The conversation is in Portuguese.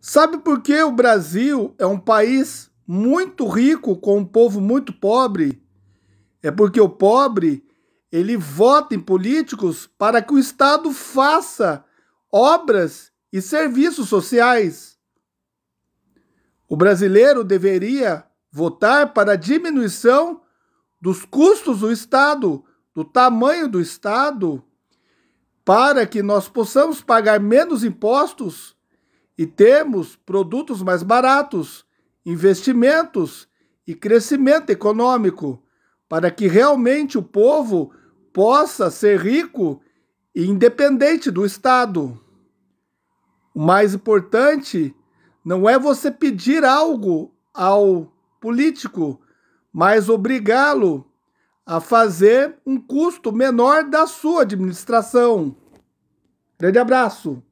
Sabe por que o Brasil é um país muito rico com um povo muito pobre? É porque o pobre ele vota em políticos para que o Estado faça obras e serviços sociais. O brasileiro deveria votar para a diminuição dos custos do Estado, do tamanho do Estado, para que nós possamos pagar menos impostos e temos produtos mais baratos, investimentos e crescimento econômico, para que realmente o povo possa ser rico e independente do Estado. O mais importante não é você pedir algo ao político, mas obrigá-lo a fazer um custo menor da sua administração. Grande abraço!